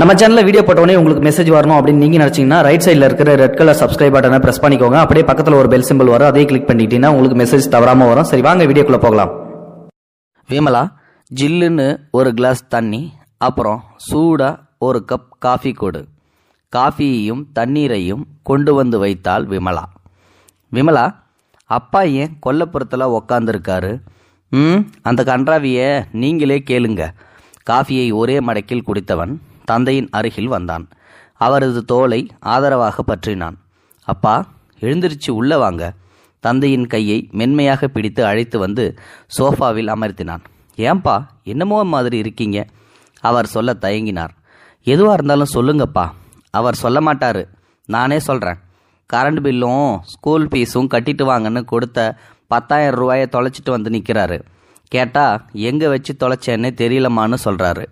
நம்ம சேனல்ல வீடியோ போட்டோடனே உங்களுக்கு மெசேஜ் வரணும் அப்படின்னு நீங்கள் நினைச்சீங்கன்னா ரைட் சைடில் இருக்கிற ரெட் கலர் சப்ஸ்கிரைப் பட்டனை பிரஸ் பண்ணிக்கோங்க அப்படியே பக்கத்தில் ஒரு பெல் சிம்பிள் வரும் அதே கிளிக் பண்ணிட்டீங்கன்னா உங்களுக்கு மெசேஜ் தவறாம வரும் சரி வாங்க வீடியோக்குள்ள போகலாம் விமலா ஜில்லுன்னு ஒரு கிளாஸ் தண்ணி அப்புறம் சூடாக ஒரு கப் காஃபி கொடு காஃபியையும் தண்ணீரையும் கொண்டு வந்து வைத்தாள் விமலா விமலா அப்பா ஏன் கொல்லப்புறத்தில் உக்காந்துருக்காரு ம் அந்த கன்றாவியை நீங்களே கேளுங்க காஃபியை ஒரே மடக்கில் குடித்தவன் தந்தையின் அருகில் வந்தான் அவரது தோலை ஆதரவாக பற்றினான் அப்பா எழுந்திருச்சு உள்ள வாங்க தந்தையின் கையை மென்மையாக பிடித்து அழைத்து வந்து சோஃபாவில் அமர்த்தினான் ஏன்பா என்னமோ மாதிரி இருக்கீங்க அவர் சொல்ல தயங்கினார் எதுவாக இருந்தாலும் சொல்லுங்கப்பா அவர் சொல்ல மாட்டார் நானே சொல்கிறேன் கரண்ட் பில்லும் ஸ்கூல் ஃபீஸும் கட்டிட்டு வாங்கன்னு கொடுத்த பத்தாயிரம் ரூபாயை தொலைச்சிட்டு வந்து நிற்கிறாரு கேட்டால் எங்கே வச்சு தொலைச்சேன்னே தெரியலமான்னு சொல்கிறாரு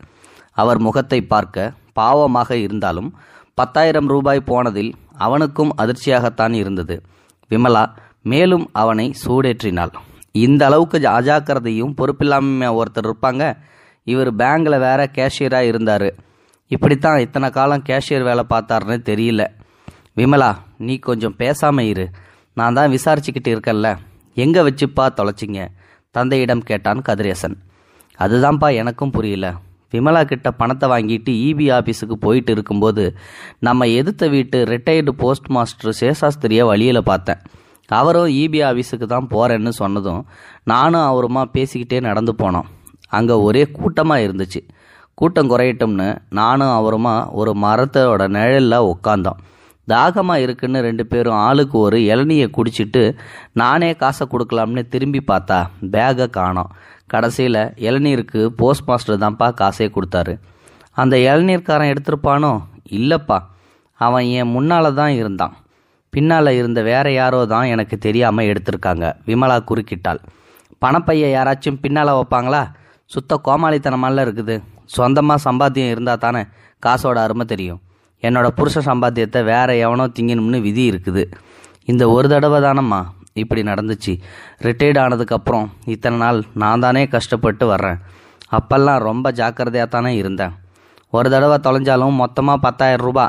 அவர் முகத்தை பார்க்க பாவமாக இருந்தாலும் பத்தாயிரம் ரூபாய் போனதில் அவனுக்கும் அதிர்ச்சியாகத்தான் இருந்தது விமலா மேலும் அவனை சூடேற்றினாள் இந்த அளவுக்கு அஜாக்கிரதையும் பொறுப்பில்லாமல் ஒருத்தர் இருப்பாங்க இவர் பேங்கில் வேற கேஷியராக இருந்தார் இப்படித்தான் இத்தனை காலம் கேஷியர் வேலை பார்த்தாருன்னு தெரியல விமலா நீ கொஞ்சம் பேசாமல் இரு நான் தான் விசாரிச்சுக்கிட்டு இருக்கல்ல எங்கே வச்சுப்பா தொலைச்சிங்க தந்தையிடம் கேட்டான் கதிரேசன் அதுதான்ப்பா எனக்கும் புரியல விமலா கிட்ட பணத்தை வாங்கிட்டு இபி e ஆஃபீஸுக்கு போயிட்டு இருக்கும்போது நம்ம எதிர்த்த வீட்டு ரிட்டையர்டு போஸ்ட் மாஸ்டர் சேஷாஸ்திரியை வழியில் பார்த்தேன் அவரும் இபி e ஆஃபீஸுக்கு தான் போகிறேன்னு சொன்னதும் நானும் அவருமா பேசிக்கிட்டே நடந்து போனோம் அங்கே ஒரே கூட்டமாக இருந்துச்சு கூட்டம் குறையட்டும்னு நானும் அவருமா ஒரு மரத்தோட நிழலில் உட்காந்தோம் தாகமாக இருக்குன்னு ரெண்டு பேரும் ஆளுக்கு ஒரு இளநியை குடிச்சிட்டு நானே காசை கொடுக்கலாம்னு திரும்பி பார்த்தா பேகை காணோம் கடைசியில் இளநீருக்கு போஸ்ட் மாஸ்டர் தான்ப்பா காசே கொடுத்தாரு அந்த இளநீர்காரன் எடுத்திருப்பானோ இல்லைப்பா அவன் என் முன்னால் தான் இருந்தான் பின்னால் இருந்த வேற யாரோ தான் எனக்கு தெரியாமல் எடுத்திருக்காங்க விமலா குறுக்கிட்டாள் பணப்பைய யாராச்சும் பின்னால் வைப்பாங்களா சுத்த கோமாளித்தனமெல்லாம் இருக்குது சொந்தமாக சம்பாத்தியம் இருந்தால் தானே காசோட அருமை தெரியும் என்னோடய புருஷ சம்பாத்தியத்தை வேற எவனோ திங்கணும்னு விதி இருக்குது இந்த ஒரு தடவை தானம்மா இப்படி நடந்துச்சு ரிட்டையர்ட் ஆனதுக்கப்புறம் இத்தனை நாள் நான் தானே கஷ்டப்பட்டு வர்றேன் அப்போல்லாம் ரொம்ப ஜாக்கிரதையாக தானே இருந்தேன் ஒரு தடவை தொலைஞ்சாலும் மொத்தமாக பத்தாயிரம் ரூபா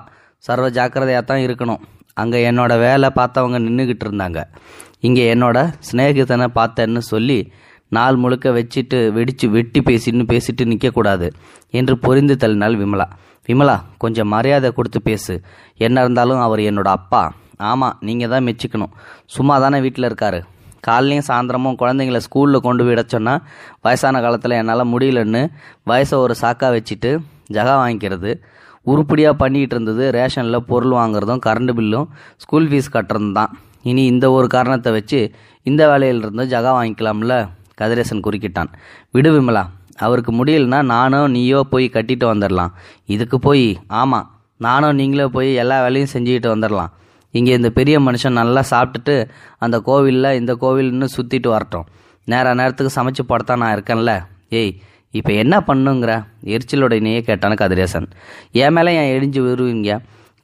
சர்வ ஜாக்கிரதையாக தான் இருக்கணும் அங்கே என்னோடய வேலை பார்த்தவங்க நின்றுக்கிட்டு இருந்தாங்க இங்கே என்னோடய சிநேகிதனை பார்த்தேன்னு சொல்லி நாள் முழுக்க வச்சுட்டு வெடித்து வெட்டி பேசின்னு பேசிட்டு நிற்கக்கூடாது என்று புரிந்து தள்ளினாள் விமலா விமலா கொஞ்சம் மரியாதை கொடுத்து பேசு என்ன இருந்தாலும் அவர் என்னோட அப்பா ஆமாம் நீங்கள் தான் மெச்சிக்கணும் சும்மா தானே வீட்டில் இருக்காரு காலையும் சாயந்தரமும் குழந்தைங்கள ஸ்கூலில் கொண்டு போய் இடச்சோன்னா வயசான காலத்தில் என்னால் முடியலன்னு வயசை ஒரு சாக்கா வச்சுட்டு ஜகா வாங்கிக்கிறது உருப்படியாக பண்ணிகிட்டு இருந்தது ரேஷனில் பொருள் வாங்குறதும் கரண்ட் பில்லும் ஸ்கூல் ஃபீஸ் கட்டுறதும் தான் இனி இந்த ஒரு காரணத்தை வச்சு இந்த வேலையிலிருந்து ஜகா வாங்கிக்கலாம்ல கதிரேசன் குறுக்கிட்டான் விடு விமலா அவருக்கு முடியலன்னா நானோ நீயோ போய் கட்டிட்டு வந்துடலாம் இதுக்கு போய் ஆமாம் நானும் நீங்களே போய் எல்லா வேலையும் செஞ்சுக்கிட்டு வந்துடலாம் இங்கே இந்த பெரிய மனுஷன் நல்லா சாப்பிட்டுட்டு அந்த கோவிலில் இந்த கோவில்னு சுற்றிட்டு வரட்டும் நேர நேரத்துக்கு சமைச்சு போடத்தான் நான் இருக்கேன்ல ஏய் இப்போ என்ன பண்ணுங்கிற எரிச்சலோட இணையே கேட்டான கதிரேசன் என் மேலே என் எழிஞ்சு விரும்புவீங்க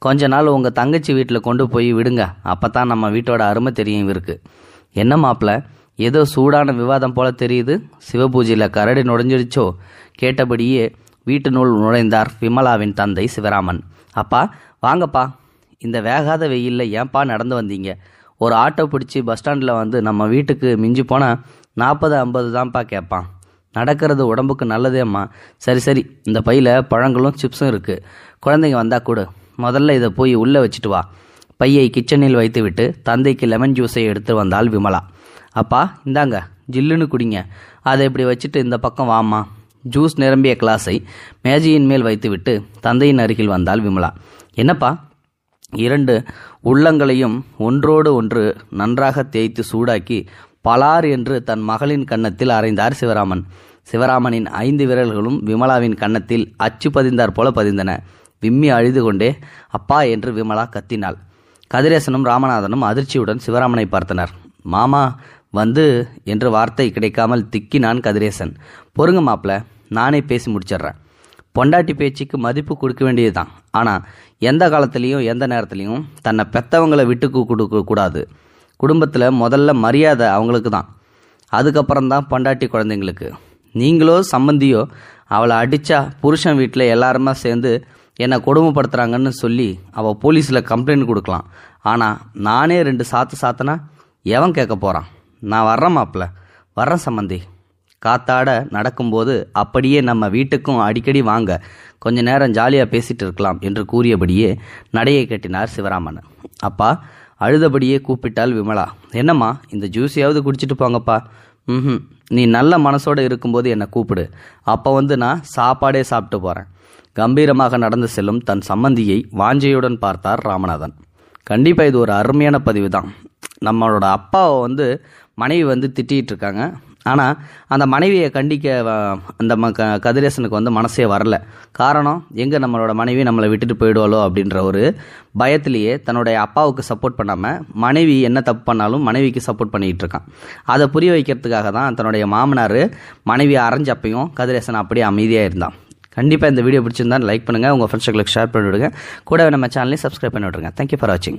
கொஞ்ச நாள் உங்கள் தங்கச்சி வீட்டில் கொண்டு போய் விடுங்க அப்போ தான் நம்ம வீட்டோட அருமை தெரியும் இருக்கு என்ன மாப்பிள்ள ஏதோ சூடான விவாதம் போல தெரியுது சிவபூஜையில் கரடி நுழைஞ்சிடுச்சோ கேட்டபடியே வீட்டு நூல் நுழைந்தார் விமலாவின் தந்தை சிவராமன் அப்பா வாங்கப்பா இந்த வேகாத வெயிலில் ஏன்பா நடந்து வந்தீங்க ஒரு ஆட்டோ பிடிச்சி பஸ் ஸ்டாண்டில் வந்து நம்ம வீட்டுக்கு மிஞ்சி போனால் நாற்பது ஐம்பது தான்ப்பா கேட்பான் நடக்கிறது உடம்புக்கு நல்லதேம்மா சரி சரி இந்த பையில் பழங்களும் சிப்ஸும் இருக்குது குழந்தைங்க வந்தால் கூடு முதல்ல இதை போய் உள்ளே வச்சுட்டு வா பையை கிச்சனில் வைத்து விட்டு தந்தைக்கு லெமன் ஜூஸை எடுத்து வந்தால் விமலா அப்பா இந்தாங்க ஜில்லுன்னு குடிங்க அதை இப்படி வச்சுட்டு இந்த பக்கம் வாமா ஜூஸ் நிரம்பிய கிளாஸை மேஜையின் மேல் வைத்துவிட்டு தந்தையின் அருகில் வந்தால் விமலா என்னப்பா இரண்டு உள்ளங்களையும் ஒன்றோடு ஒன்று நன்றாக தேய்த்து சூடாக்கி பலார் என்று தன் மகளின் கன்னத்தில் அறைந்தார் சிவராமன் சிவராமனின் ஐந்து விரல்களும் விமலாவின் கன்னத்தில் அச்சு பதிந்தார் போல பதிந்தன விம்மி அழுது கொண்டே அப்பா என்று விமலா கத்தினாள் கதிரேசனும் ராமநாதனும் அதிர்ச்சியுடன் சிவராமனை பார்த்தனர் மாமா வந்து என்று வார்த்தை கிடைக்காமல் திக்கினான் கதிரேசன் பொறுங்க மாப்பிள்ள நானே பேசி முடிச்சிடுறேன் பொண்டாட்டி பேச்சுக்கு மதிப்பு கொடுக்க வேண்டியதுதான் ஆனால் எந்த காலத்துலேயும் எந்த நேரத்துலையும் தன்னை பெற்றவங்களை விட்டுக்கு கொடுக்கக்கூடாது குடும்பத்தில் முதல்ல மரியாதை அவங்களுக்கு தான் அதுக்கப்புறம் தான் பண்டாட்டி குழந்தைங்களுக்கு நீங்களோ சம்மந்தியோ அவளை அடித்தா புருஷன் வீட்டில் எல்லாருமா சேர்ந்து என்னை கொடுமைப்படுத்துகிறாங்கன்னு சொல்லி அவள் போலீஸில் கம்ப்ளைண்ட் கொடுக்கலாம் ஆனால் நானே ரெண்டு சாத்து சாத்தனா எவன் கேட்க போகிறான் நான் வர்றேன் மாப்பிள்ள வர்றேன் சம்மந்தி காத்தாட நடக்கும்போது அப்படியே நம்ம வீட்டுக்கும் அடிக்கடி வாங்க கொஞ்ச நேரம் ஜாலியாக பேசிட்டு இருக்கலாம் என்று கூறியபடியே நடையை கட்டினார் சிவராமன் அப்பா அழுதபடியே கூப்பிட்டாள் விமலா என்னம்மா இந்த ஜூஸியாவது குடிச்சிட்டு போங்கப்பா ம் நீ நல்ல மனசோடு இருக்கும்போது என்னை கூப்பிடு அப்போ வந்து நான் சாப்பாடே சாப்பிட்டு போகிறேன் கம்பீரமாக நடந்து செல்லும் தன் சம்மந்தியை வாஞ்சையுடன் பார்த்தார் ராமநாதன் கண்டிப்பாக இது ஒரு அருமையான பதிவு தான் நம்மளோட அப்பாவை வந்து மனைவி வந்து திட்டிகிட்டு இருக்காங்க ஆனால் அந்த மனைவியை கண்டிக்க அந்த ம க கதிரேசனுக்கு வந்து மனசே வரல காரணம் எங்கே நம்மளோட மனைவி நம்மளை விட்டுட்டு போயிடுவாளோ அப்படின்ற ஒரு பயத்திலேயே தன்னுடைய அப்பாவுக்கு சப்போர்ட் பண்ணாமல் மனைவி என்ன தப்பு பண்ணாலும் மனைவிக்கு சப்போர்ட் பண்ணிகிட்டு இருக்கான் அதை புரிய வைக்கிறதுக்காக தான் தன்னுடைய மாமனார் மனைவியை அரைஞ்சப்பையும் கதிரேசன் அப்படியே அமைதியாக இருந்தான் கண்டிப்பாக இந்த வீடியோ பிடிச்சிருந்தா லைக் பண்ணுங்கள் உங்கள் ஃப்ரெண்ட்ஸுகளுக்கு ஷேர் பண்ணிவிடுங்க கூட நம்ம சேனலையும் சப்ஸ்கிரைப் பண்ணி விட்ருங்க தேங்க்யூ ஃபார் வாட்சிங்